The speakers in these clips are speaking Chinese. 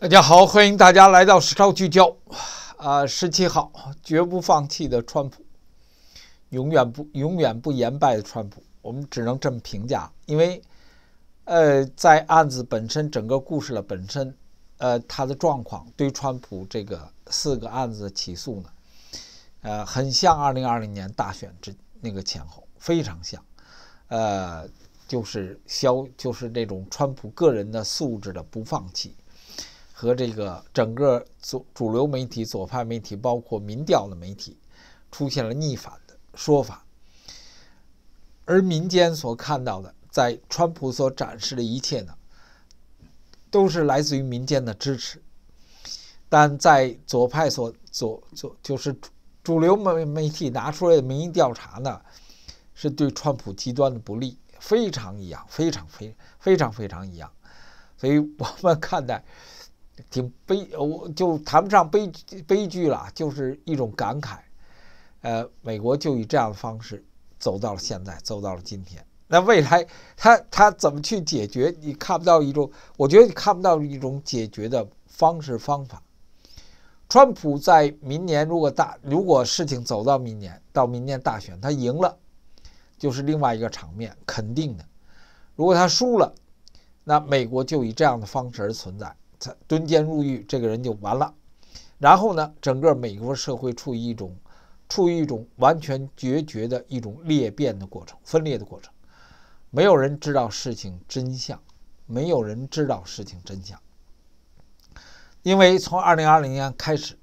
大家好，欢迎大家来到《时超聚焦》啊！十七号绝不放弃的川普，永远不永远不言败的川普，我们只能这么评价。因为，呃，在案子本身整个故事的本身，呃，他的状况对川普这个四个案子的起诉呢，呃，很像二零二零年大选之那个前后，非常像。呃，就是消就是那种川普个人的素质的不放弃。和这个整个主主流媒体、左派媒体，包括民调的媒体，出现了逆反的说法。而民间所看到的，在川普所展示的一切呢，都是来自于民间的支持。但在左派所左左就是主流媒媒体拿出来的民意调查呢，是对川普极端的不利，非常一样，非常非非常非常一样。所以我们看待。挺悲，我就谈不上悲悲剧了，就是一种感慨。呃，美国就以这样的方式走到了现在，走到了今天。那未来他他怎么去解决？你看不到一种，我觉得你看不到一种解决的方式方法。川普在明年如果大，如果事情走到明年，到明年大选，他赢了，就是另外一个场面，肯定的。如果他输了，那美国就以这样的方式而存在。他蹲监入狱，这个人就完了。然后呢，整个美国社会处于一种处于一种完全决绝的一种裂变的过程，分裂的过程。没有人知道事情真相，没有人知道事情真相。因为从二零二零年开始，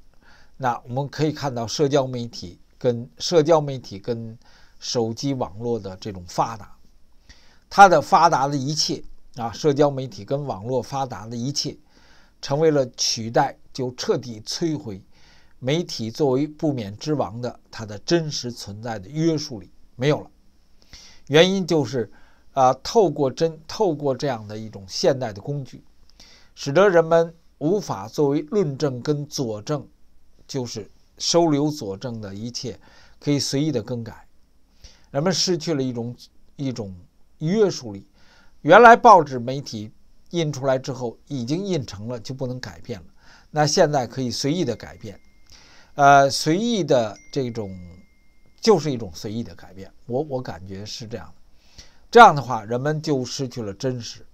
那我们可以看到社交媒体跟社交媒体跟手机网络的这种发达，它的发达的一切啊，社交媒体跟网络发达的一切。成为了取代就彻底摧毁媒体作为不冕之王的它的真实存在的约束力没有了，原因就是，啊，透过针透过这样的一种现代的工具，使得人们无法作为论证跟佐证，就是收留佐证的一切可以随意的更改，人们失去了一种一种约束力，原来报纸媒体。印出来之后，已经印成了就不能改变了。那现在可以随意的改变，呃，随意的这种就是一种随意的改变。我我感觉是这样的。这样的话，人们就失去了真实，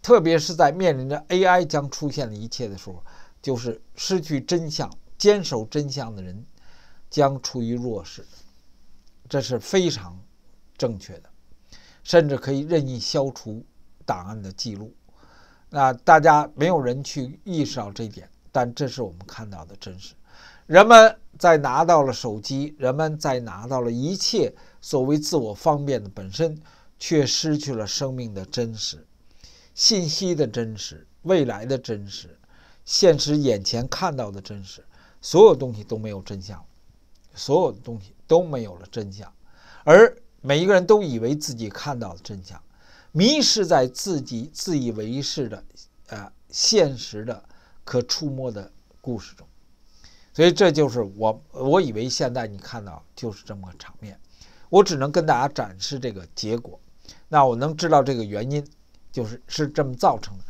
特别是在面临着 AI 将出现的一切的时候，就是失去真相。坚守真相的人将处于弱势，这是非常正确的。甚至可以任意消除档案的记录。那大家没有人去意识到这一点，但这是我们看到的真实。人们在拿到了手机，人们在拿到了一切所谓自我方便的本身，却失去了生命的真实、信息的真实、未来的真实、现实眼前看到的真实，所有东西都没有真相，所有的东西都没有了真相，而每一个人都以为自己看到了真相。迷失在自己自以为是的，呃，现实的可触摸的故事中，所以这就是我，我以为现在你看到就是这么个场面。我只能跟大家展示这个结果。那我能知道这个原因，就是是这么造成的。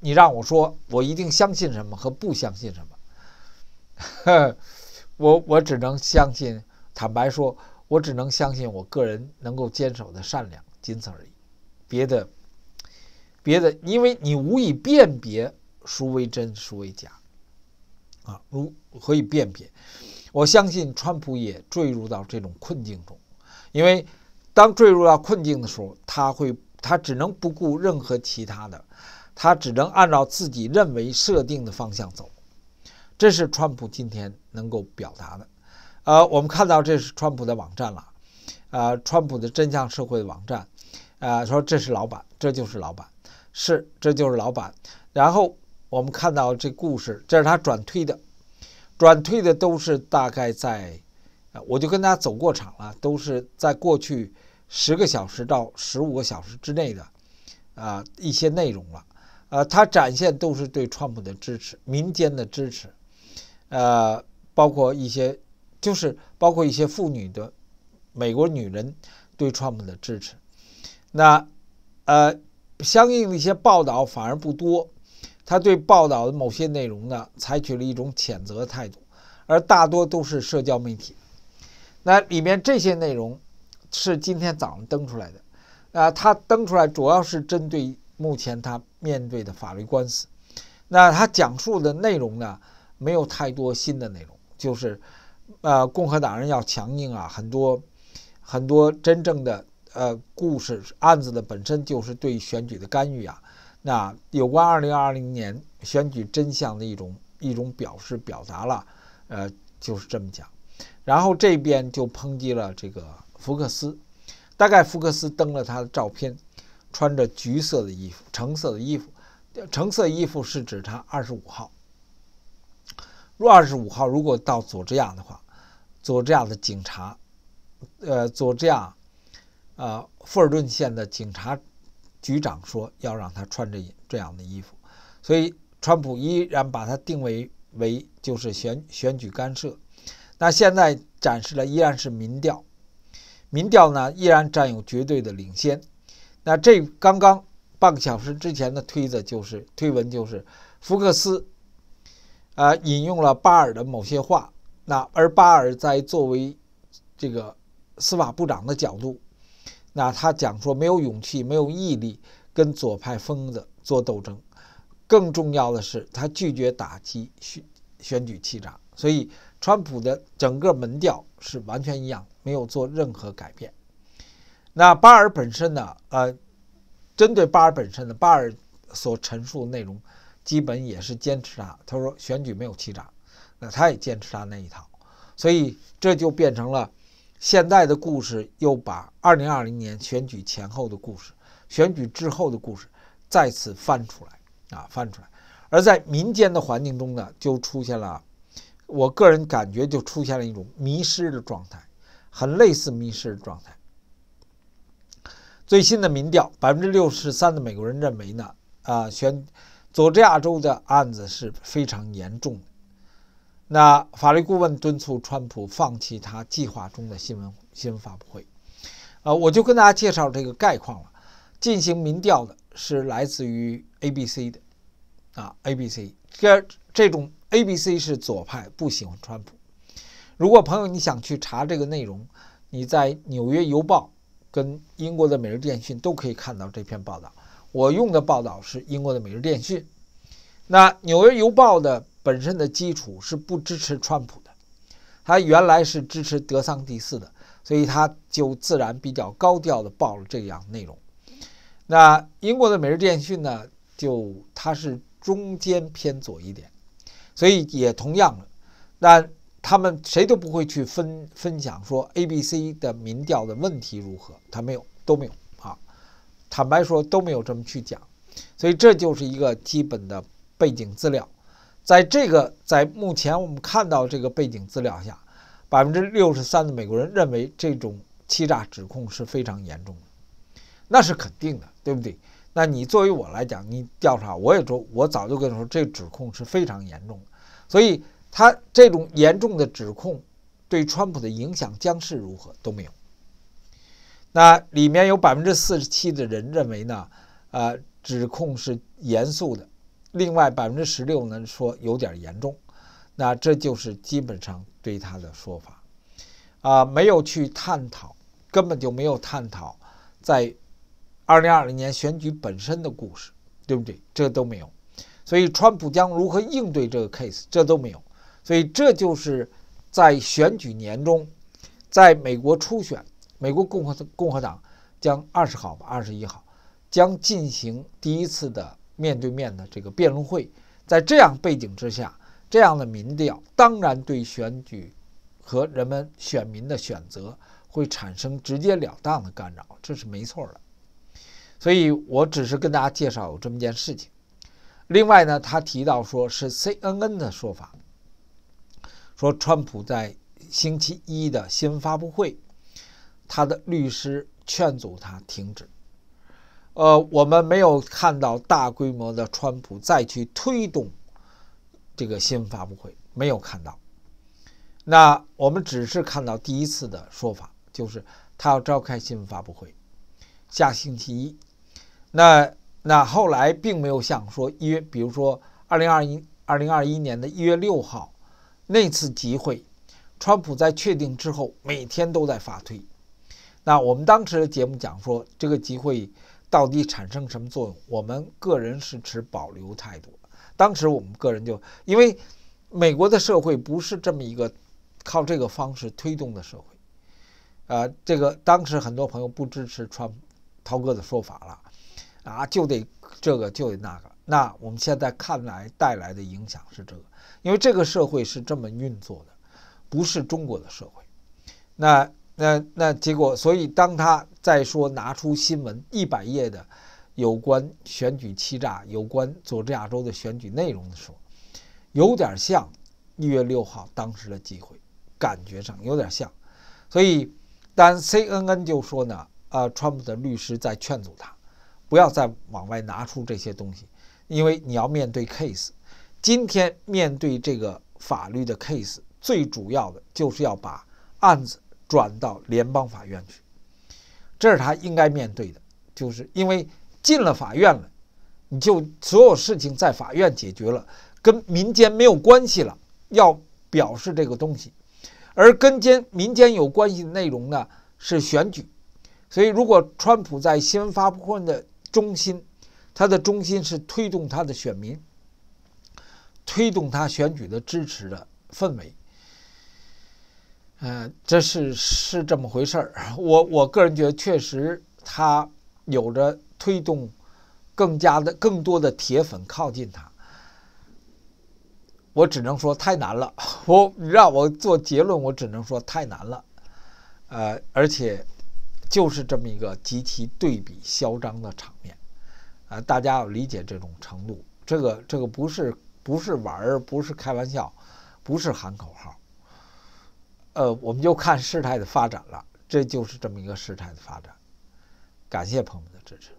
你让我说，我一定相信什么和不相信什么？我我只能相信，坦白说，我只能相信我个人能够坚守的善良，仅此而已。别的，别的，因为你无以辨别孰为真，孰为假，啊，如何以辨别？我相信川普也坠入到这种困境中，因为当坠入到困境的时候，他会，他只能不顾任何其他的，他只能按照自己认为设定的方向走，这是川普今天能够表达的。呃，我们看到这是川普的网站了，呃，川普的真相社会网站。啊，说这是老板，这就是老板，是这就是老板。然后我们看到这故事，这是他转推的，转推的都是大概在，我就跟他走过场了，都是在过去十个小时到十五个小时之内的，啊，一些内容了。呃，他展现都是对川普的支持，民间的支持，呃，包括一些就是包括一些妇女的美国女人对川普的支持。那，呃，相应的一些报道反而不多，他对报道的某些内容呢，采取了一种谴责态度，而大多都是社交媒体。那里面这些内容是今天早上登出来的，啊，他登出来主要是针对目前他面对的法律官司。那他讲述的内容呢，没有太多新的内容，就是，呃，共和党人要强硬啊，很多很多真正的。呃，故事案子的本身就是对选举的干预啊。那有关二零二零年选举真相的一种一种表示表达了，呃，就是这么讲。然后这边就抨击了这个福克斯，大概福克斯登了他的照片，穿着橘色的衣服，橙色的衣服，橙色衣服是指他二十五号。若二十五号如果到佐治亚的话，佐治亚的警察，呃，佐治亚呃，富尔顿县的警察局长说要让他穿着这样的衣服，所以川普依然把他定为为就是选选举干涉。那现在展示了依然是民调，民调呢依然占有绝对的领先。那这刚刚半个小时之前的推子就是推文就是福克斯，啊，引用了巴尔的某些话。那而巴尔在作为这个司法部长的角度。那他讲说没有勇气、没有毅力跟左派疯子做斗争，更重要的是他拒绝打击选选举欺诈，所以川普的整个门调是完全一样，没有做任何改变。那巴尔本身呢？呃，针对巴尔本身的巴尔所陈述内容，基本也是坚持他，他说选举没有欺诈，那他也坚持他那一套，所以这就变成了。现在的故事又把二零二零年选举前后的故事、选举之后的故事再次翻出来啊，翻出来。而在民间的环境中呢，就出现了，我个人感觉就出现了一种迷失的状态，很类似迷失的状态。最新的民调，百分之六十三的美国人认为呢，啊，选佐治亚州的案子是非常严重的。那法律顾问敦促川普放弃他计划中的新闻新闻发布会，呃，我就跟大家介绍这个概况了。进行民调的是来自于 ABC 的啊，ABC 这这种 ABC 是左派，不喜欢川普。如果朋友你想去查这个内容，你在《纽约邮报》跟英国的《每日电讯》都可以看到这篇报道。我用的报道是英国的《每日电讯》，那《纽约邮报》的。本身的基础是不支持川普的，他原来是支持德桑蒂斯的，所以他就自然比较高调的报了这样内容。那英国的《每日电讯》呢，就它是中间偏左一点，所以也同样那他们谁都不会去分分享说 A、B、C 的民调的问题如何，他没有都没有啊，坦白说都没有这么去讲，所以这就是一个基本的背景资料。在这个在目前我们看到这个背景资料下，百分之六十三的美国人认为这种欺诈指控是非常严重的，那是肯定的，对不对？那你作为我来讲，你调查我也说，我早就跟你说，这指控是非常严重的，所以他这种严重的指控对川普的影响将是如何都没有。那里面有百分之四十七的人认为呢，呃，指控是严肃的。另外百分之十六呢，说有点严重，那这就是基本上对他的说法，啊，没有去探讨，根本就没有探讨在二零二零年选举本身的故事，对不对？这都没有，所以川普将如何应对这个 case，这都没有，所以这就是在选举年中，在美国初选，美国共和共和党将二十号吧，二十一号将进行第一次的。面对面的这个辩论会，在这样背景之下，这样的民调当然对选举和人们选民的选择会产生直截了当的干扰，这是没错的。所以我只是跟大家介绍有这么件事情。另外呢，他提到说是 CNN 的说法，说川普在星期一的新闻发布会，他的律师劝阻他停止。呃，我们没有看到大规模的川普再去推动这个新闻发布会，没有看到。那我们只是看到第一次的说法，就是他要召开新闻发布会，下星期一。那那后来并没有像说一月，比如说二零二一、二零二一年的一月六号那次集会，川普在确定之后每天都在发推。那我们当时的节目讲说这个集会。到底产生什么作用？我们个人是持保留态度。当时我们个人就因为美国的社会不是这么一个靠这个方式推动的社会，呃，这个当时很多朋友不支持川涛哥的说法了，啊，就得这个就得那个。那我们现在看来带来的影响是这个，因为这个社会是这么运作的，不是中国的社会。那。那那结果，所以当他再说拿出新闻一百页的有关选举欺诈、有关佐治亚州的选举内容的时候，有点像一月六号当时的机会，感觉上有点像。所以，但 C N N 就说呢，呃，川普的律师在劝阻他，不要再往外拿出这些东西，因为你要面对 case，今天面对这个法律的 case，最主要的就是要把案子。转到联邦法院去，这是他应该面对的。就是因为进了法院了，你就所有事情在法院解决了，跟民间没有关系了。要表示这个东西，而跟间民间有关系的内容呢，是选举。所以，如果川普在新闻发布会的中心，他的中心是推动他的选民，推动他选举的支持的氛围。呃，这是是这么回事儿，我我个人觉得确实他有着推动更加的更多的铁粉靠近他。我只能说太难了，我让我做结论，我只能说太难了。呃，而且就是这么一个极其对比嚣张的场面，呃，大家要理解这种程度，这个这个不是不是玩儿，不是开玩笑，不是喊口号。呃，我们就看事态的发展了，这就是这么一个事态的发展。感谢朋友们的支持。